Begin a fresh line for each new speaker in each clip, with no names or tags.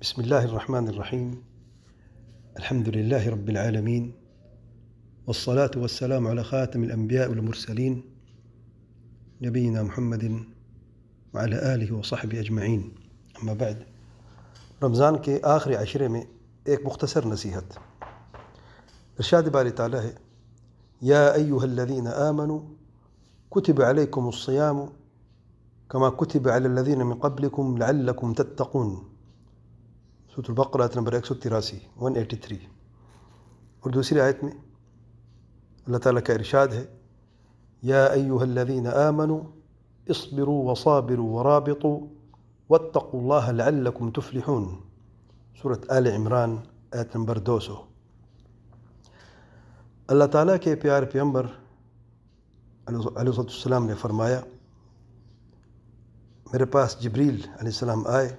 بسم الله الرحمن الرحيم الحمد لله رب العالمين والصلاة والسلام على خاتم الأنبياء والمرسلين نبينا محمد وعلى آله وصحبه أجمعين أما بعد رمضان کے आखिरी عشرے میں ایک مختصر نصیحت إرشاد باری تعالى ہے يا أيها الذين آمنوا كتب عليكم الصيام كما كتب على الذين من قبلكم لعلكم تتقون سورة البقرة آیت آية نمبر 183 اور دوسری آیت میں اللہ تعالیٰ کا ارشاد ہے یا ایوہ الذین آمنوا اصبروا وصابروا ورابطوا واتقوا الله لعلكم تفلحون سورة آل عمران آیت نمبر 200 اللہ تعالیٰ کے پیار پیمبر عليه الصلاة والسلام نے فرمایا میرے پاس جبریل علیہ السلام آئے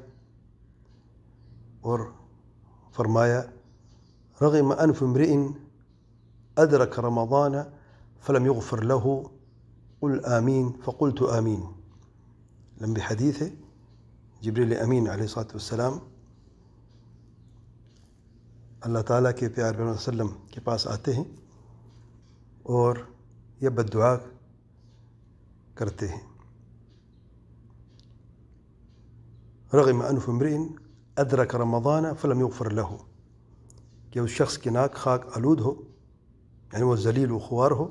ور فرمايا رغم أنف امرئ أدرك رمضان فلم يغفر له قل آمين فقلت آمين لم بحديثه جبريل أمين عليه الصلاة والسلام اللہ تعالیٰ کے پیار علیہ وسلم کے پاس آتے ہیں اور یہ بد دعا کرتے ہیں رغم انف امرئ ادرک رمضان فلم یغفر لہو کہ اس شخص کی ناک خاک آلود ہو یعنی وہ ذلیل خوار ہو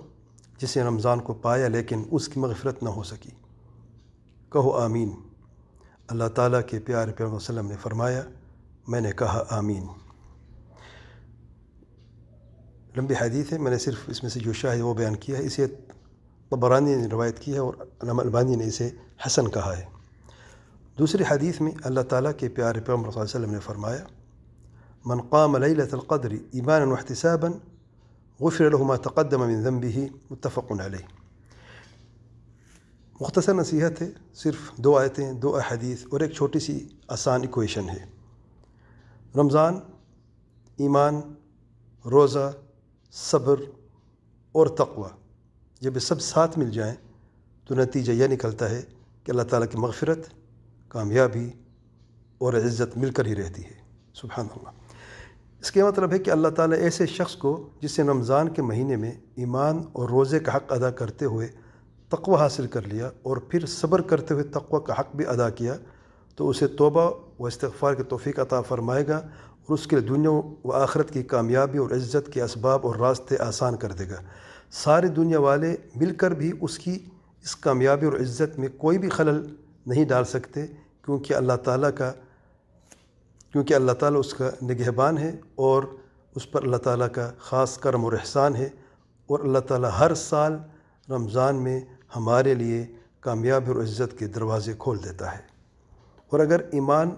جسے رمضان کو پایا لیکن اس کی مغفرت نہ ہو سکی کہو آمین اللہ تعالیٰ کے پیار پیار وسلم نے فرمایا میں نے کہا آمین لمبی حدیث ہے میں نے صرف اس میں سے جو شاہ وہ بیان کیا ہے اسے طبرانی نے روایت کی ہے اور علامہ البانی نے اسے حسن کہا ہے دوسری حدیث میں اللہ تعالیٰ کے پیارے پیغمبر صلی اللہ علیہ وسلم نے فرمایا من قام لیلۃ القدر ایمان واحتسابا غفر له ما تقدم من ذنبه متفق علیہ مختصر نصیحت ہے صرف دو آیتیں دو احادیث اور ایک چھوٹی سی آسان ایکویشن ہے رمضان ایمان روزہ صبر اور تقوی جب یہ سب ساتھ مل جائیں تو نتیجہ یہ نکلتا ہے کہ اللہ تعالیٰ کی مغفرت کامیابی اور عزت مل کر ہی رہتی ہے سبحان اللہ اس کے مطلب ہے کہ اللہ تعالیٰ ایسے شخص کو جسے رمضان کے مہینے میں ایمان اور روزے کا حق ادا کرتے ہوئے تقوی حاصل کر لیا اور پھر صبر کرتے ہوئے تقوی کا حق بھی ادا کیا تو اسے توبہ و استغفار کے توفیق عطا فرمائے گا اور اس کے لیے دنیا و آخرت کی کامیابی اور عزت کے اسباب اور راستے آسان کر دے گا سارے دنیا والے مل کر بھی اس کی اس کامیابی اور عزت میں کوئی بھی خلل نہیں ڈال سکتے کیونکہ اللہ تعالیٰ کا کیونکہ اللہ تعالیٰ اس کا نگہبان ہے اور اس پر اللہ تعالیٰ کا خاص کرم و احسان ہے اور اللہ تعالیٰ ہر سال رمضان میں ہمارے لیے کامیاب اور عزت کے دروازے کھول دیتا ہے اور اگر ایمان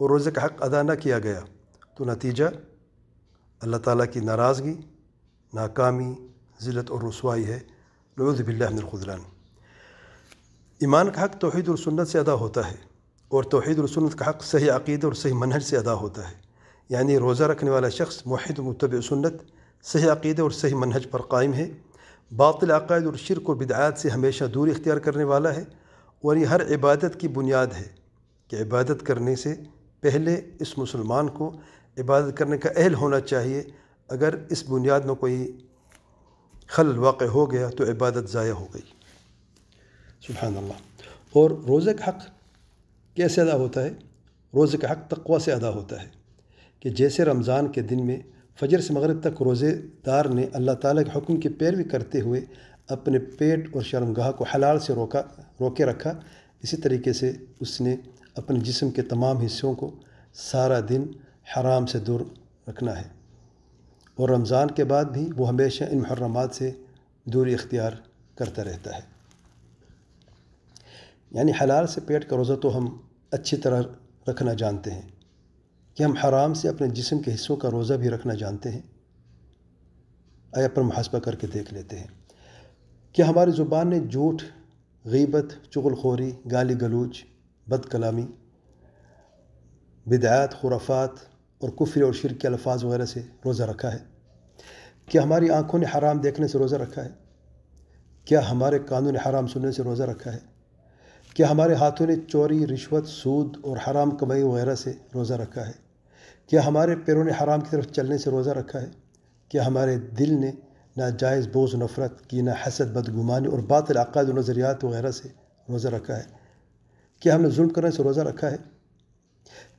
اور روزے کا حق ادا نہ کیا گیا تو نتیجہ اللہ تعالیٰ کی ناراضگی ناکامی ذلت اور رسوائی ہے نعوذ باللہ من الخذلان ایمان کا حق توحید اور سنت سے ادا ہوتا ہے اور توحید اور سنت کا حق صحیح عقید اور صحیح منہج سے ادا ہوتا ہے یعنی روزہ رکھنے والا شخص موحد و سنت صحیح عقید اور صحیح منہج پر قائم ہے باطل عقائد اور شرک اور بدعات سے ہمیشہ دور اختیار کرنے والا ہے اور یہ ہر عبادت کی بنیاد ہے کہ عبادت کرنے سے پہلے اس مسلمان کو عبادت کرنے کا اہل ہونا چاہیے اگر اس بنیاد میں کوئی خل واقع ہو گیا تو عبادت ضائع ہو گئی سبحان اللہ اور روزے کا حق کیسے ادا ہوتا ہے روزے کا حق تقوا سے ادا ہوتا ہے کہ جیسے رمضان کے دن میں فجر سے مغرب تک روزے دار نے اللہ تعالیٰ کے حکم کی پیروی کرتے ہوئے اپنے پیٹ اور شرمگاہ کو حلال سے روکا روکے رکھا اسی طریقے سے اس نے اپنے جسم کے تمام حصوں کو سارا دن حرام سے دور رکھنا ہے اور رمضان کے بعد بھی وہ ہمیشہ ان محرمات سے دوری اختیار کرتا رہتا ہے یعنی حلال سے پیٹ کا روزہ تو ہم اچھی طرح رکھنا جانتے ہیں کہ ہم حرام سے اپنے جسم کے حصوں کا روزہ بھی رکھنا جانتے ہیں آیا پر محاسبہ کر کے دیکھ لیتے ہیں کیا ہماری زبان نے جھوٹ غیبت چغل خوری گالی گلوچ بد کلامی بدعات خرافات اور کفر اور شرک کے الفاظ وغیرہ سے روزہ رکھا ہے کیا ہماری آنکھوں نے حرام دیکھنے سے روزہ رکھا ہے کیا ہمارے کانوں نے حرام سننے سے روزہ رکھا ہے کیا ہمارے ہاتھوں نے چوری رشوت سود اور حرام کمائی وغیرہ سے روزہ رکھا ہے کیا ہمارے پیروں نے حرام کی طرف چلنے سے روزہ رکھا ہے کیا ہمارے دل نے ناجائز بوز نفرت کی نہ حسد بدگمانی اور باطل عقائد و نظریات وغیرہ سے روزہ رکھا ہے کیا ہم نے ظلم کرنے سے روزہ رکھا ہے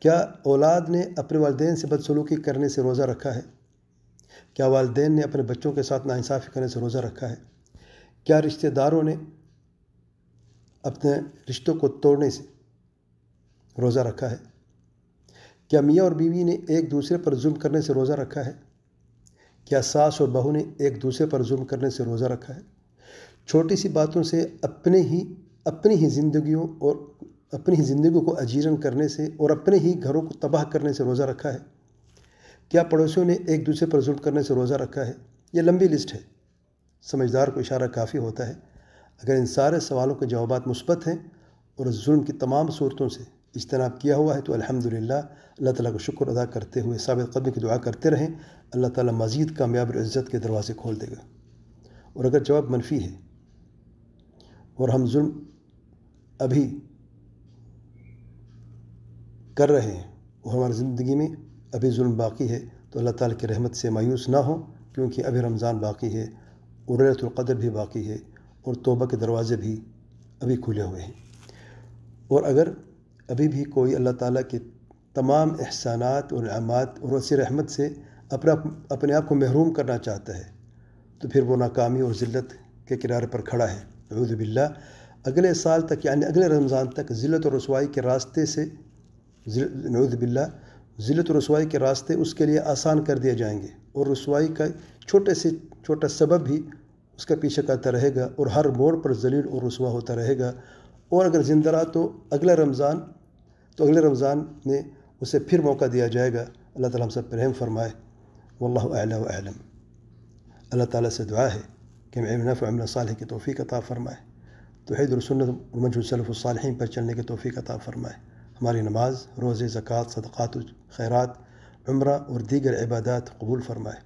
کیا اولاد نے اپنے والدین سے بدسلوکی کرنے سے روزہ رکھا ہے کیا والدین نے اپنے بچوں کے ساتھ ناانصافی کرنے سے روزہ رکھا ہے کیا رشتہ داروں نے اپنے رشتوں کو توڑنے سے روزہ رکھا ہے کیا میاں اور بیوی نے ایک دوسرے پر ظلم کرنے سے روزہ رکھا ہے کیا ساس اور بہو نے ایک دوسرے پر ظلم کرنے سے روزہ رکھا ہے چھوٹی سی باتوں سے اپنے ہی اپنی ہی زندگیوں اور اپنی ہی زندگیوں کو اجیرن کرنے سے اور اپنے ہی گھروں کو تباہ کرنے سے روزہ رکھا ہے کیا پڑوسیوں نے ایک دوسرے پر ظلم کرنے سے روزہ رکھا ہے یہ لمبی لسٹ ہے سمجھدار کو اشارہ کافی ہوتا ہے اگر ان سارے سوالوں کے جوابات مثبت ہیں اور ظلم کی تمام صورتوں سے اجتناب کیا ہوا ہے تو الحمد للہ اللہ تعالیٰ کا شکر ادا کرتے ہوئے ثابت قدم کی دعا کرتے رہیں اللہ تعالیٰ مزید کامیاب عزت کے دروازے کھول دے گا اور اگر جواب منفی ہے اور ہم ظلم ابھی کر رہے ہیں اور ہماری زندگی میں ابھی ظلم باقی ہے تو اللہ تعالیٰ کی رحمت سے مایوس نہ ہوں کیونکہ ابھی رمضان باقی ہے عرت القدر بھی باقی ہے اور توبہ کے دروازے بھی ابھی کھلے ہوئے ہیں اور اگر ابھی بھی کوئی اللہ تعالیٰ کے تمام احسانات اور نعمات اور وسیع رحمت سے اپنا اپنے آپ کو محروم کرنا چاہتا ہے تو پھر وہ ناکامی اور ذلت کے کنارے پر کھڑا ہے اعوذ باللہ اگلے سال تک یعنی اگلے رمضان تک ذلت و رسوائی کے راستے سے نعوذ باللہ ذلت و رسوائی کے راستے اس کے لیے آسان کر دیے جائیں گے اور رسوائی کا چھوٹے سے چھوٹا سبب بھی اس کا پیچھے کرتا رہے گا اور ہر موڑ پر ذلیل اور رسوا ہوتا رہے گا اور اگر زندہ رہا تو اگلا رمضان تو اگلے رمضان میں اسے پھر موقع دیا جائے گا اللہ تعالیٰ ہم سب پر رحم فرمائے واللہ و اعلم اللہ تعالیٰ سے دعا ہے کہ میں امنف امن صالح کی توفیق عطا فرمائے فرمائے تو حیدرس منجوسل الصالحین پر چلنے کی توفیق عطا فرمائے ہماری نماز روز زکوٰۃ صدقات خیرات عمرہ اور دیگر عبادات قبول فرمائے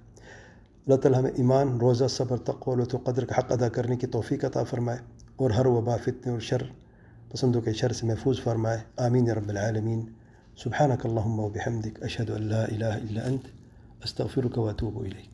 لا تلهم ايمان روزا صبر تقوى لو تقدرك حق ذاكرني كي توفيق عطا فرماي اور هر وبا فتنه وشر بصندوق شر سمفوز فرماي امين يا رب العالمين سبحانك اللهم وبحمدك اشهد ان لا اله الا انت استغفرك واتوب اليك